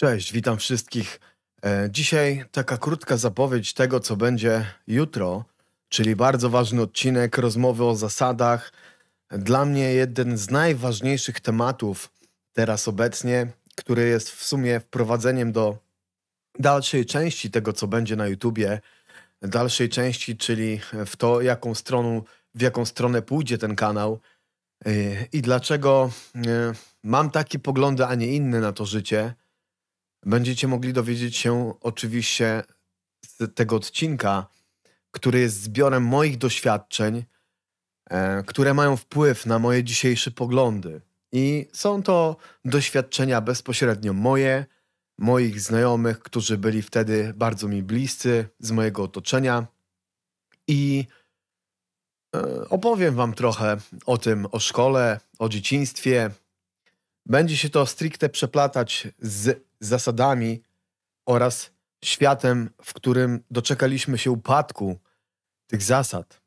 Cześć, witam wszystkich. E, dzisiaj taka krótka zapowiedź tego, co będzie jutro, czyli bardzo ważny odcinek rozmowy o zasadach. Dla mnie jeden z najważniejszych tematów teraz obecnie, który jest w sumie wprowadzeniem do dalszej części tego, co będzie na YouTubie, dalszej części, czyli w to, jaką stroną, w jaką stronę pójdzie ten kanał e, i dlaczego e, mam takie poglądy, a nie inne na to życie Będziecie mogli dowiedzieć się oczywiście z tego odcinka, który jest zbiorem moich doświadczeń, e, które mają wpływ na moje dzisiejsze poglądy. I są to doświadczenia bezpośrednio moje, moich znajomych, którzy byli wtedy bardzo mi bliscy z mojego otoczenia. I e, opowiem Wam trochę o tym, o szkole, o dzieciństwie, będzie się to stricte przeplatać z zasadami oraz światem, w którym doczekaliśmy się upadku tych zasad.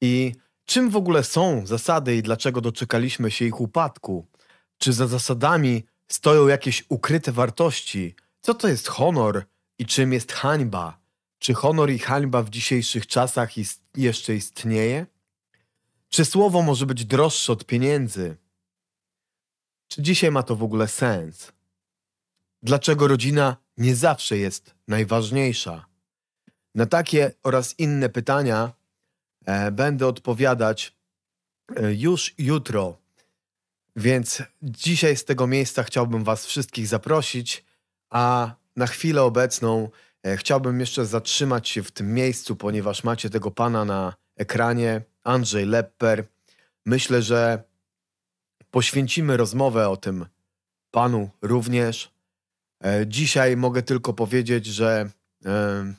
I czym w ogóle są zasady i dlaczego doczekaliśmy się ich upadku? Czy za zasadami stoją jakieś ukryte wartości? Co to jest honor i czym jest hańba? Czy honor i hańba w dzisiejszych czasach ist jeszcze istnieje? Czy słowo może być droższe od pieniędzy? Czy dzisiaj ma to w ogóle sens? Dlaczego rodzina nie zawsze jest najważniejsza? Na takie oraz inne pytania e, będę odpowiadać e, już jutro. Więc dzisiaj z tego miejsca chciałbym Was wszystkich zaprosić, a na chwilę obecną e, chciałbym jeszcze zatrzymać się w tym miejscu, ponieważ macie tego pana na ekranie, Andrzej Lepper. Myślę, że poświęcimy rozmowę o tym panu również. E, dzisiaj mogę tylko powiedzieć, że e,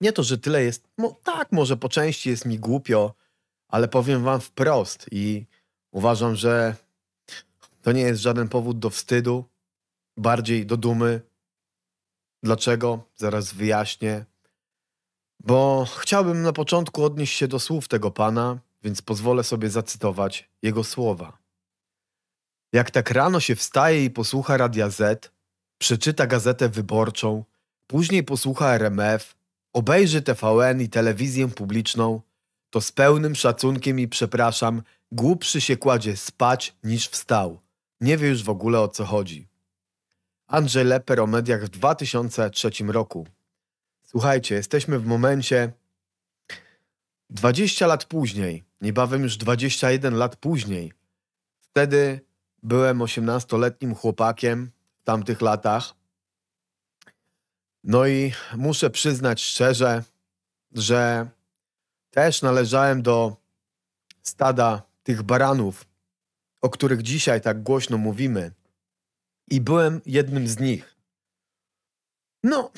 nie to, że tyle jest. No, tak, może po części jest mi głupio, ale powiem wam wprost i uważam, że to nie jest żaden powód do wstydu, bardziej do dumy. Dlaczego? Zaraz wyjaśnię. Bo chciałbym na początku odnieść się do słów tego pana, więc pozwolę sobie zacytować jego słowa. Jak tak rano się wstaje i posłucha Radia Z, przeczyta gazetę wyborczą, później posłucha RMF, obejrzy TVN i telewizję publiczną, to z pełnym szacunkiem i przepraszam, głupszy się kładzie spać niż wstał. Nie wie już w ogóle o co chodzi. Andrzej Leper o mediach w 2003 roku. Słuchajcie, jesteśmy w momencie 20 lat później, niebawem już 21 lat później. Wtedy Byłem 18-letnim chłopakiem w tamtych latach. No i muszę przyznać szczerze, że też należałem do stada tych baranów, o których dzisiaj tak głośno mówimy. I byłem jednym z nich. No,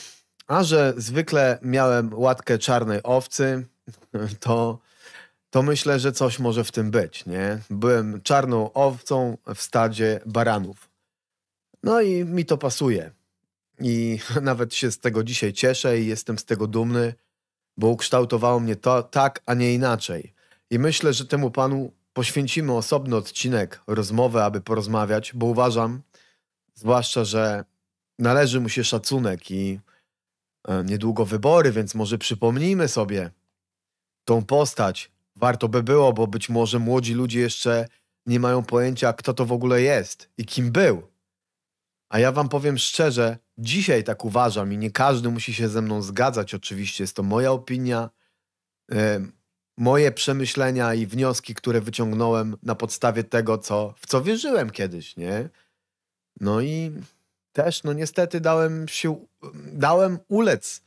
a że zwykle miałem łatkę czarnej owcy, to to myślę, że coś może w tym być, nie? Byłem czarną owcą w stadzie baranów. No i mi to pasuje. I nawet się z tego dzisiaj cieszę i jestem z tego dumny, bo ukształtowało mnie to tak, a nie inaczej. I myślę, że temu panu poświęcimy osobny odcinek, rozmowę, aby porozmawiać, bo uważam, zwłaszcza, że należy mu się szacunek i e, niedługo wybory, więc może przypomnijmy sobie tą postać, warto by było, bo być może młodzi ludzie jeszcze nie mają pojęcia, kto to w ogóle jest i kim był. A ja wam powiem szczerze, dzisiaj tak uważam i nie każdy musi się ze mną zgadzać, oczywiście, jest to moja opinia, yy, moje przemyślenia i wnioski, które wyciągnąłem na podstawie tego, co, w co wierzyłem kiedyś, nie? No i też, no niestety dałem się, dałem ulec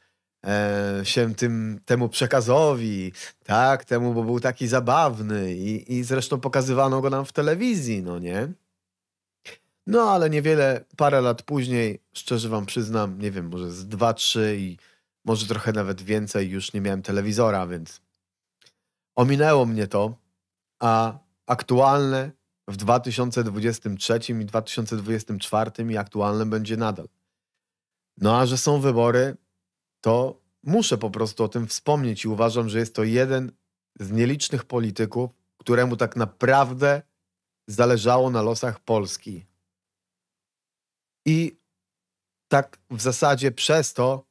E, się tym, temu przekazowi, tak, temu, bo był taki zabawny i, i zresztą pokazywano go nam w telewizji, no nie? No ale niewiele, parę lat później, szczerze wam przyznam, nie wiem, może z dwa, trzy i może trochę nawet więcej, już nie miałem telewizora, więc ominęło mnie to, a aktualne w 2023 i 2024 i aktualne będzie nadal. No a że są wybory, to muszę po prostu o tym wspomnieć i uważam, że jest to jeden z nielicznych polityków, któremu tak naprawdę zależało na losach Polski. I tak w zasadzie przez to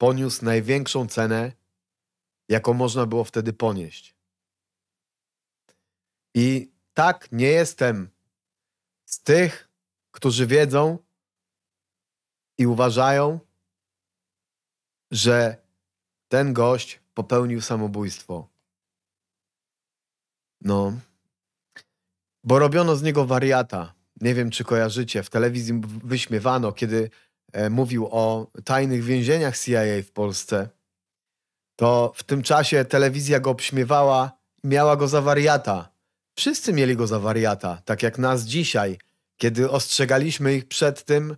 poniósł największą cenę, jaką można było wtedy ponieść. I tak nie jestem z tych, którzy wiedzą i uważają, że ten gość popełnił samobójstwo. No. Bo robiono z niego wariata. Nie wiem, czy kojarzycie. W telewizji wyśmiewano, kiedy e, mówił o tajnych więzieniach CIA w Polsce. To w tym czasie telewizja go obśmiewała i miała go za wariata. Wszyscy mieli go za wariata, tak jak nas dzisiaj, kiedy ostrzegaliśmy ich przed tym,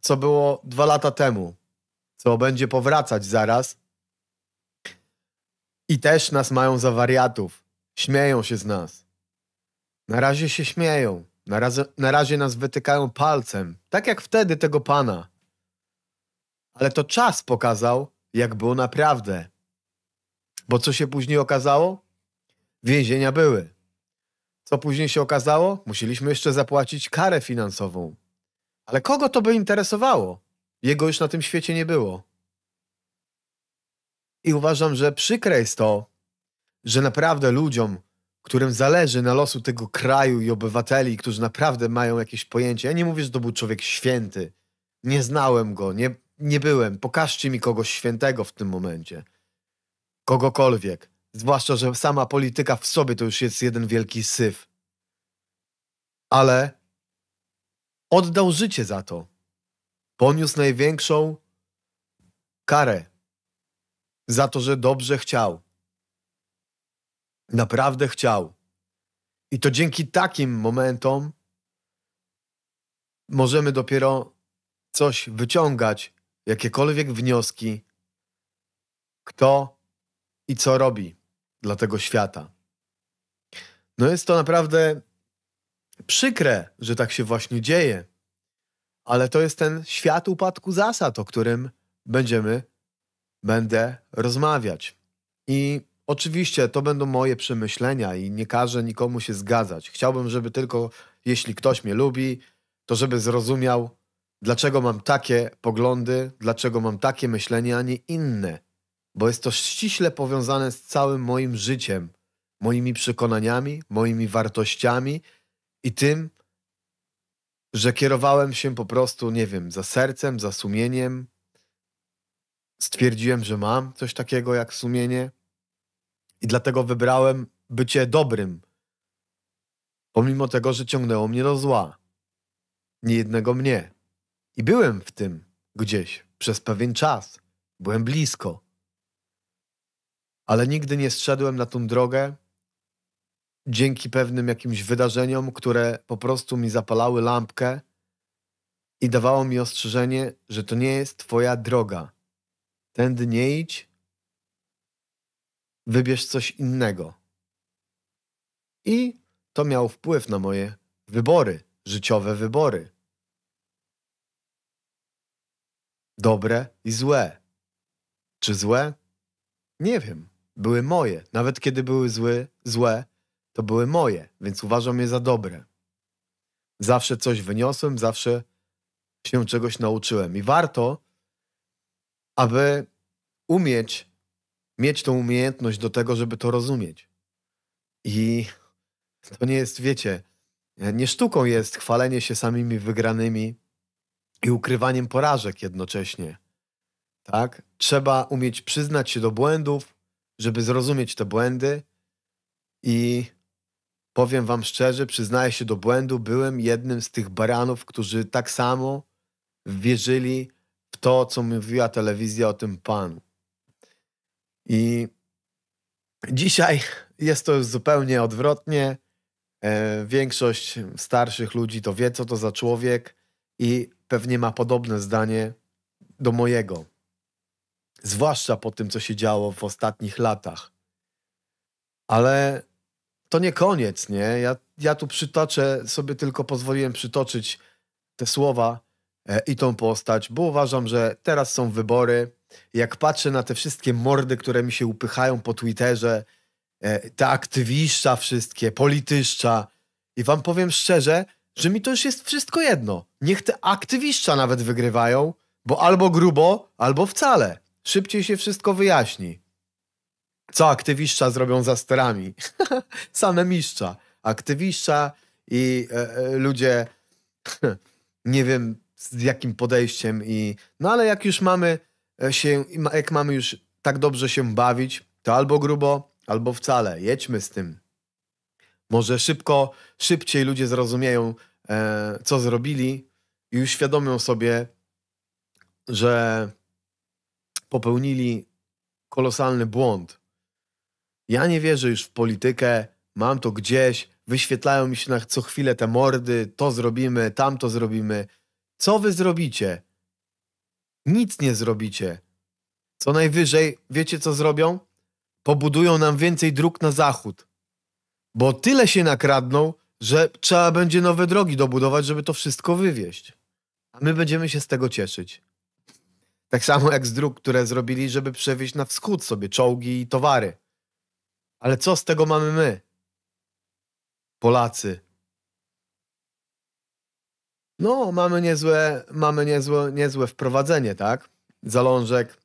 co było dwa lata temu co będzie powracać zaraz. I też nas mają za wariatów. Śmieją się z nas. Na razie się śmieją. Na razie, na razie nas wytykają palcem. Tak jak wtedy tego pana. Ale to czas pokazał, jak było naprawdę. Bo co się później okazało? Więzienia były. Co później się okazało? Musieliśmy jeszcze zapłacić karę finansową. Ale kogo to by interesowało? Jego już na tym świecie nie było. I uważam, że przykre jest to, że naprawdę ludziom, którym zależy na losu tego kraju i obywateli, którzy naprawdę mają jakieś pojęcie. Ja nie mówię, że to był człowiek święty. Nie znałem go, nie, nie byłem. Pokażcie mi kogoś świętego w tym momencie. Kogokolwiek. Zwłaszcza, że sama polityka w sobie to już jest jeden wielki syf. Ale oddał życie za to poniósł największą karę za to, że dobrze chciał. Naprawdę chciał. I to dzięki takim momentom możemy dopiero coś wyciągać, jakiekolwiek wnioski, kto i co robi dla tego świata. No jest to naprawdę przykre, że tak się właśnie dzieje ale to jest ten świat upadku zasad, o którym będziemy, będę rozmawiać. I oczywiście to będą moje przemyślenia i nie każę nikomu się zgadzać. Chciałbym, żeby tylko, jeśli ktoś mnie lubi, to żeby zrozumiał, dlaczego mam takie poglądy, dlaczego mam takie myślenie, a nie inne. Bo jest to ściśle powiązane z całym moim życiem, moimi przekonaniami, moimi wartościami i tym, że kierowałem się po prostu, nie wiem, za sercem, za sumieniem. Stwierdziłem, że mam coś takiego jak sumienie i dlatego wybrałem bycie dobrym, pomimo tego, że ciągnęło mnie do zła. Nie jednego mnie. I byłem w tym gdzieś przez pewien czas. Byłem blisko. Ale nigdy nie zszedłem na tą drogę, dzięki pewnym jakimś wydarzeniom, które po prostu mi zapalały lampkę i dawało mi ostrzeżenie, że to nie jest Twoja droga. Tędy nie idź, wybierz coś innego. I to miał wpływ na moje wybory, życiowe wybory. Dobre i złe. Czy złe? Nie wiem. Były moje. Nawet kiedy były zły, złe, to były moje, więc uważam je za dobre. Zawsze coś wyniosłem, zawsze się czegoś nauczyłem. I warto, aby umieć, mieć tą umiejętność do tego, żeby to rozumieć. I to nie jest, wiecie, nie sztuką jest chwalenie się samymi wygranymi i ukrywaniem porażek jednocześnie. Tak? Trzeba umieć przyznać się do błędów, żeby zrozumieć te błędy i Powiem wam szczerze, przyznaję się do błędu, byłem jednym z tych baranów, którzy tak samo wierzyli w to, co mówiła telewizja o tym panu. I dzisiaj jest to już zupełnie odwrotnie. E, większość starszych ludzi to wie, co to za człowiek i pewnie ma podobne zdanie do mojego. Zwłaszcza po tym, co się działo w ostatnich latach. Ale to nie koniec, nie? Ja, ja tu przytoczę, sobie tylko pozwoliłem przytoczyć te słowa e, i tą postać, bo uważam, że teraz są wybory. Jak patrzę na te wszystkie mordy, które mi się upychają po Twitterze, e, te aktywiszcza wszystkie, polityszcza, i wam powiem szczerze, że mi to już jest wszystko jedno. Niech te aktywiszcza nawet wygrywają, bo albo grubo, albo wcale. Szybciej się wszystko wyjaśni. Co aktywiszcza zrobią za sterami? Same mistrza. Aktywiszcza i e, e, ludzie, nie wiem z jakim podejściem i... No ale jak już mamy e, się, jak mamy już tak dobrze się bawić, to albo grubo, albo wcale. Jedźmy z tym. Może szybko, szybciej ludzie zrozumieją, e, co zrobili i uświadomią sobie, że popełnili kolosalny błąd. Ja nie wierzę już w politykę, mam to gdzieś, wyświetlają mi się na co chwilę te mordy, to zrobimy, tamto zrobimy. Co wy zrobicie? Nic nie zrobicie. Co najwyżej, wiecie co zrobią? Pobudują nam więcej dróg na zachód. Bo tyle się nakradną, że trzeba będzie nowe drogi dobudować, żeby to wszystko wywieźć. A my będziemy się z tego cieszyć. Tak samo jak z dróg, które zrobili, żeby przewieźć na wschód sobie czołgi i towary. Ale co z tego mamy my? Polacy. No, mamy niezłe, mamy niezłe, niezłe wprowadzenie, tak? Zalążek,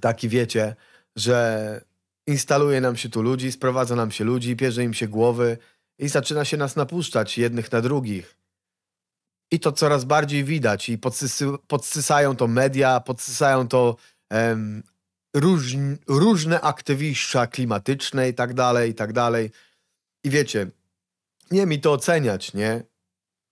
taki wiecie, że instaluje nam się tu ludzi, sprowadza nam się ludzi, bierze im się głowy i zaczyna się nas napuszczać jednych na drugich. I to coraz bardziej widać i podsysy, podsysają to media, podsysają to em, róż, różne aktywiszcza klimatyczne i tak dalej, i tak dalej. I wiecie, nie mi to oceniać, nie?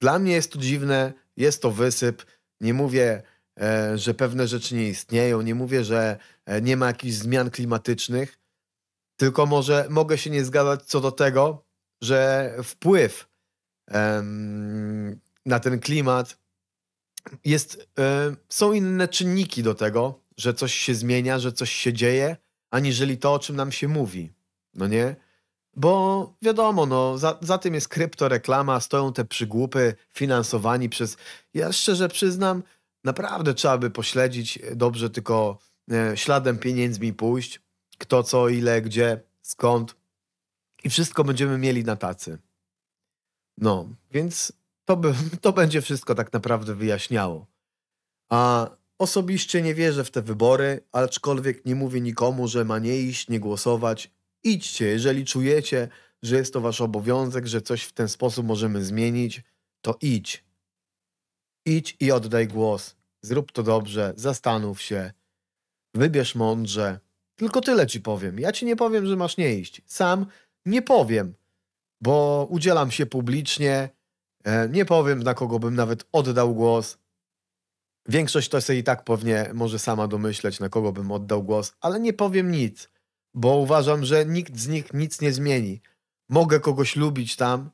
Dla mnie jest to dziwne, jest to wysyp. Nie mówię, e, że pewne rzeczy nie istnieją, nie mówię, że e, nie ma jakichś zmian klimatycznych, tylko może mogę się nie zgadzać co do tego, że wpływ na ten klimat jest, e, są inne czynniki do tego, że coś się zmienia, że coś się dzieje, aniżeli to, o czym nam się mówi. No nie? Bo wiadomo, no, za, za tym jest kryptoreklama, stoją te przygłupy finansowani przez. Ja szczerze przyznam, naprawdę trzeba by pośledzić e, dobrze, tylko e, śladem pieniędzmi pójść, kto co, ile, gdzie, skąd. I wszystko będziemy mieli na tacy. No, więc to, by, to będzie wszystko tak naprawdę wyjaśniało. A Osobiście nie wierzę w te wybory, aczkolwiek nie mówię nikomu, że ma nie iść, nie głosować. Idźcie, jeżeli czujecie, że jest to wasz obowiązek, że coś w ten sposób możemy zmienić, to idź. Idź i oddaj głos. Zrób to dobrze, zastanów się, wybierz mądrze. Tylko tyle ci powiem. Ja ci nie powiem, że masz nie iść. Sam nie powiem, bo udzielam się publicznie. E, nie powiem, na kogo bym nawet oddał głos. Większość to sobie i tak pewnie może sama domyśleć, na kogo bym oddał głos, ale nie powiem nic, bo uważam, że nikt z nich nic nie zmieni. Mogę kogoś lubić tam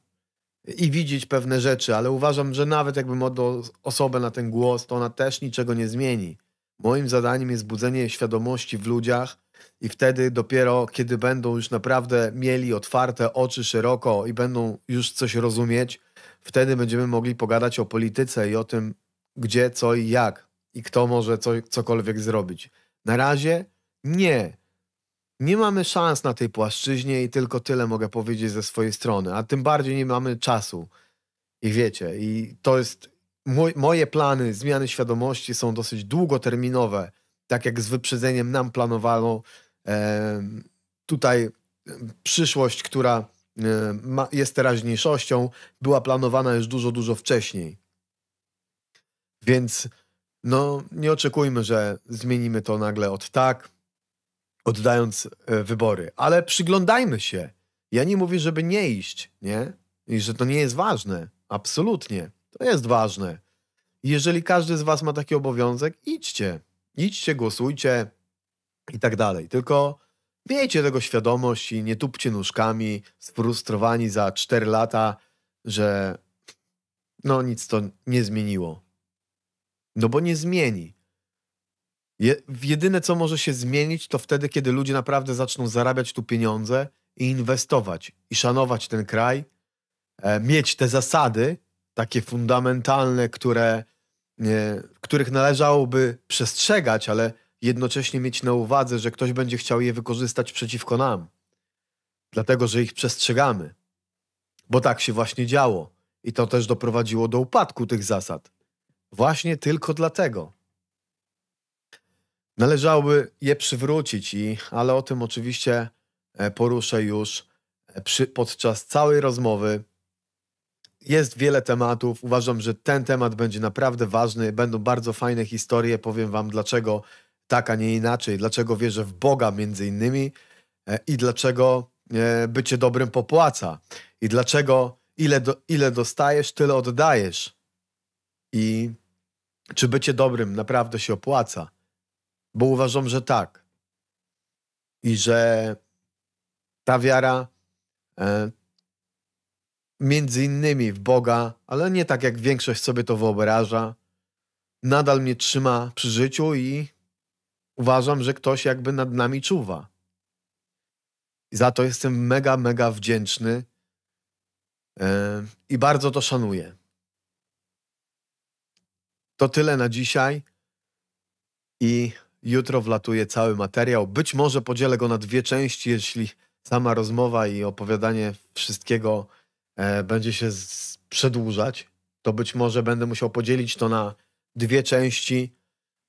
i widzieć pewne rzeczy, ale uważam, że nawet jakbym oddał osobę na ten głos, to ona też niczego nie zmieni. Moim zadaniem jest budzenie świadomości w ludziach i wtedy dopiero, kiedy będą już naprawdę mieli otwarte oczy szeroko i będą już coś rozumieć, wtedy będziemy mogli pogadać o polityce i o tym, gdzie, co i jak i kto może co, cokolwiek zrobić. Na razie nie. Nie mamy szans na tej płaszczyźnie i tylko tyle mogę powiedzieć ze swojej strony, a tym bardziej nie mamy czasu. I wiecie, i to jest mój, moje plany zmiany świadomości są dosyć długoterminowe, tak jak z wyprzedzeniem nam planowano e, tutaj przyszłość, która e, ma, jest teraźniejszością, była planowana już dużo, dużo wcześniej. Więc no, nie oczekujmy, że zmienimy to nagle od tak, oddając e, wybory, ale przyglądajmy się. Ja nie mówię, żeby nie iść, nie? I że to nie jest ważne. Absolutnie. To jest ważne. Jeżeli każdy z Was ma taki obowiązek, idźcie. Idźcie, głosujcie i tak dalej. Tylko miejcie tego świadomość i nie tupcie nóżkami, sfrustrowani za 4 lata, że no nic to nie zmieniło. No bo nie zmieni. Je, jedyne, co może się zmienić, to wtedy, kiedy ludzie naprawdę zaczną zarabiać tu pieniądze i inwestować, i szanować ten kraj, e, mieć te zasady, takie fundamentalne, które, e, których należałoby przestrzegać, ale jednocześnie mieć na uwadze, że ktoś będzie chciał je wykorzystać przeciwko nam, dlatego że ich przestrzegamy. Bo tak się właśnie działo. I to też doprowadziło do upadku tych zasad. Właśnie tylko dlatego. Należałoby je przywrócić, i, ale o tym oczywiście e, poruszę już e, przy, podczas całej rozmowy. Jest wiele tematów. Uważam, że ten temat będzie naprawdę ważny. Będą bardzo fajne historie. Powiem Wam, dlaczego tak, a nie inaczej. Dlaczego wierzę w Boga, między innymi, e, i dlaczego bycie dobrym popłaca. I dlaczego ile, do, ile dostajesz, tyle oddajesz i czy bycie dobrym naprawdę się opłaca, bo uważam, że tak. I że ta wiara e, między innymi w Boga, ale nie tak jak większość sobie to wyobraża, nadal mnie trzyma przy życiu i uważam, że ktoś jakby nad nami czuwa. I za to jestem mega, mega wdzięczny e, i bardzo to szanuję. To tyle na dzisiaj i jutro wlatuje cały materiał. Być może podzielę go na dwie części, jeśli sama rozmowa i opowiadanie wszystkiego e, będzie się z, przedłużać. To być może będę musiał podzielić to na dwie części,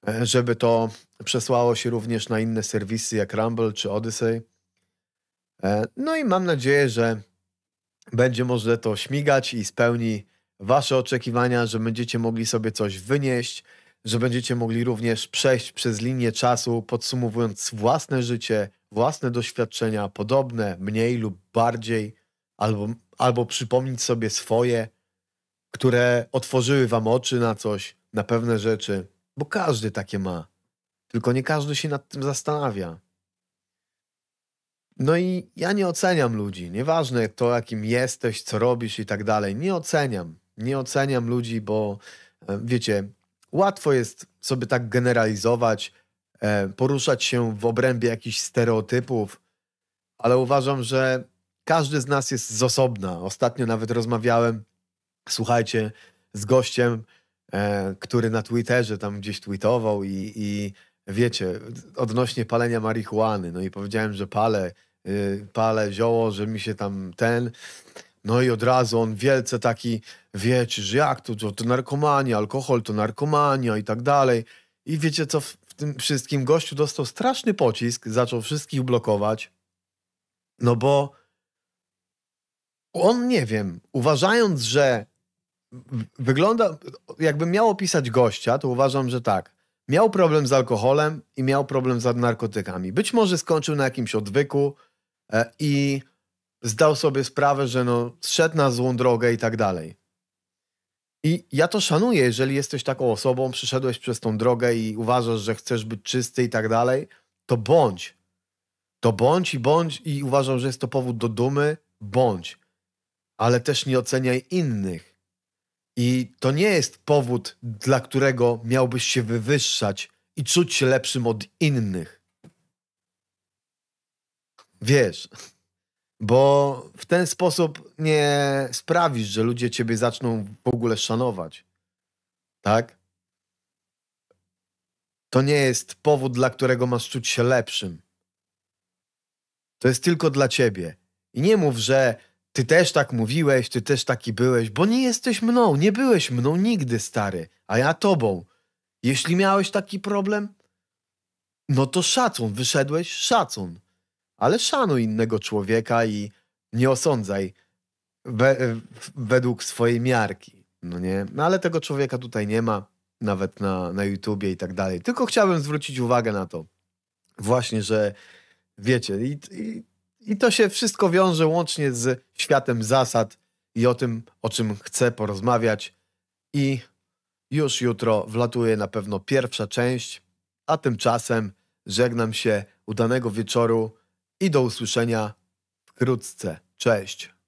e, żeby to przesłało się również na inne serwisy jak Rumble czy Odyssey. E, no i mam nadzieję, że będzie można to śmigać i spełni wasze oczekiwania, że będziecie mogli sobie coś wynieść, że będziecie mogli również przejść przez linię czasu, podsumowując własne życie, własne doświadczenia, podobne, mniej lub bardziej, albo, albo przypomnieć sobie swoje, które otworzyły wam oczy na coś, na pewne rzeczy, bo każdy takie ma. Tylko nie każdy się nad tym zastanawia. No i ja nie oceniam ludzi. Nieważne to, jakim jesteś, co robisz i tak dalej. Nie oceniam nie oceniam ludzi, bo e, wiecie, łatwo jest sobie tak generalizować, e, poruszać się w obrębie jakichś stereotypów, ale uważam, że każdy z nas jest z osobna. Ostatnio nawet rozmawiałem, słuchajcie, z gościem, e, który na Twitterze tam gdzieś tweetował i, i wiecie, odnośnie palenia marihuany. No i powiedziałem, że palę, y, palę zioło, że mi się tam ten. No i od razu on wielce taki, wiecie, że jak to, to, to narkomania, alkohol to narkomania i tak dalej. I wiecie co, w tym wszystkim gościu dostał straszny pocisk, zaczął wszystkich blokować, no bo on, nie wiem, uważając, że wygląda, jakbym miał opisać gościa, to uważam, że tak. Miał problem z alkoholem i miał problem z narkotykami. Być może skończył na jakimś odwyku e, i zdał sobie sprawę, że no, szedł na złą drogę i tak dalej. I ja to szanuję, jeżeli jesteś taką osobą, przeszedłeś przez tą drogę i uważasz, że chcesz być czysty i tak dalej, to bądź. To bądź i bądź i uważam, że jest to powód do dumy, bądź. Ale też nie oceniaj innych. I to nie jest powód, dla którego miałbyś się wywyższać i czuć się lepszym od innych. Wiesz, bo w ten sposób nie sprawisz, że ludzie ciebie zaczną w ogóle szanować. Tak? To nie jest powód, dla którego masz czuć się lepszym. To jest tylko dla ciebie. I nie mów, że ty też tak mówiłeś, ty też taki byłeś, bo nie jesteś mną, nie byłeś mną nigdy, stary, a ja tobą. Jeśli miałeś taki problem, no to szacun, wyszedłeś, szacun ale szanuj innego człowieka i nie osądzaj we, według swojej miarki. No nie, no ale tego człowieka tutaj nie ma, nawet na, na YouTubie i tak dalej. Tylko chciałbym zwrócić uwagę na to, właśnie, że wiecie, i, i, i to się wszystko wiąże łącznie z światem zasad i o tym, o czym chcę porozmawiać. I już jutro wlatuje na pewno pierwsza część, a tymczasem żegnam się. Udanego wieczoru i do usłyszenia wkrótce. Cześć.